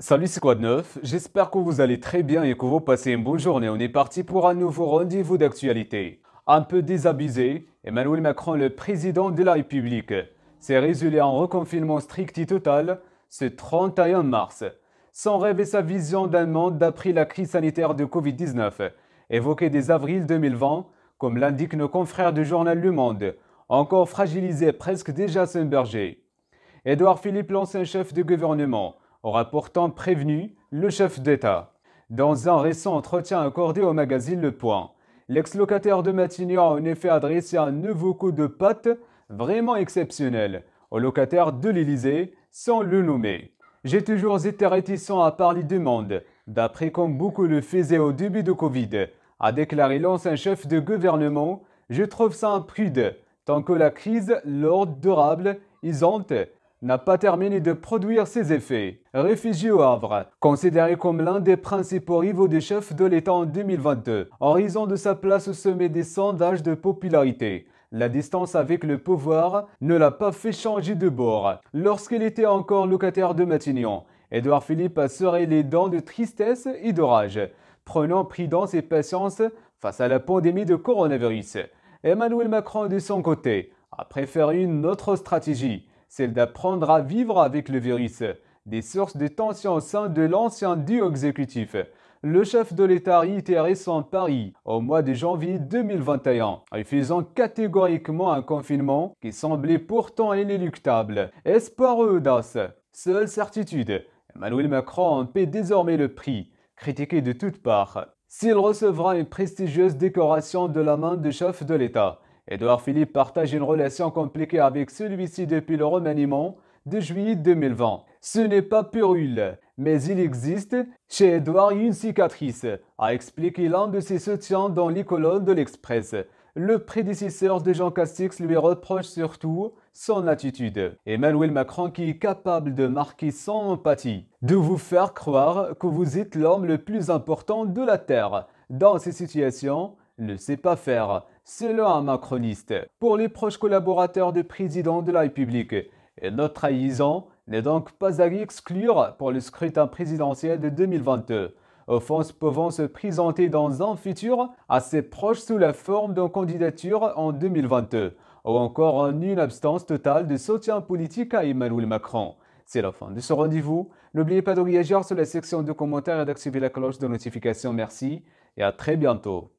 Salut, Squad 9, J'espère que vous allez très bien et que vous passez une bonne journée. On est parti pour un nouveau rendez-vous d'actualité. Un peu désabusé, Emmanuel Macron, le président de la République, s'est résolé en reconfinement strict et total ce 31 mars. Son rêve et sa vision d'un monde d'après la crise sanitaire de Covid-19, évoquée dès avril 2020, comme l'indiquent nos confrères du journal Le Monde, encore fragilisé presque déjà Berger. Édouard Philippe, l'ancien chef de gouvernement, aura pourtant prévenu le chef d'État. Dans un récent entretien accordé au magazine Le Point, l'ex-locataire de Matignon a en effet adressé un nouveau coup de patte vraiment exceptionnel au locataire de l'Élysée sans le nommer. J'ai toujours été réticent à parler du monde, d'après comme beaucoup le faisaient au début de Covid, a déclaré l'ancien chef de gouvernement. Je trouve ça prude Tant que la crise, l'ordre durable, ils ont n'a pas terminé de produire ses effets. Réfugié au Havre, considéré comme l'un des principaux rivaux des chefs de l'État en 2022, en raison de sa place au sommet des sondages de popularité. La distance avec le pouvoir ne l'a pas fait changer de bord. Lorsqu'il était encore locataire de Matignon, Édouard Philippe a serré les dents de tristesse et d'orage, prenant prudence et patience face à la pandémie de coronavirus. Emmanuel Macron, de son côté, a préféré une autre stratégie, celle d'apprendre à vivre avec le virus, des sources de tensions au sein de l'ancien duo exécutif. Le chef de l'État a réitéré son pari au mois de janvier 2021, refusant catégoriquement un confinement qui semblait pourtant inéluctable. Espoir audace Seule certitude, Emmanuel Macron en paie désormais le prix, critiqué de toutes parts. S'il recevra une prestigieuse décoration de la main du chef de l'État, Édouard Philippe partage une relation compliquée avec celui-ci depuis le remaniement de juillet 2020. Ce n'est pas purule, mais il existe chez Edouard une cicatrice, a expliqué l'un de ses soutiens dans les colonnes de l'Express. Le prédécesseur de Jean Castex lui reproche surtout son attitude. Emmanuel Macron qui est capable de marquer son empathie, de vous faire croire que vous êtes l'homme le plus important de la Terre. Dans ces situations, ne sait pas faire. C'est là un macroniste. Pour les proches collaborateurs du président de la République, et notre trahison n'est donc pas à exclure pour le scrutin présidentiel de 2022. Offense pouvant se présenter dans un futur assez proche sous la forme d'une candidature en 2022 ou encore en une absence totale de soutien politique à Emmanuel Macron. C'est la fin de ce rendez-vous. N'oubliez pas de réagir sur la section de commentaires et d'activer la cloche de notification. Merci et à très bientôt.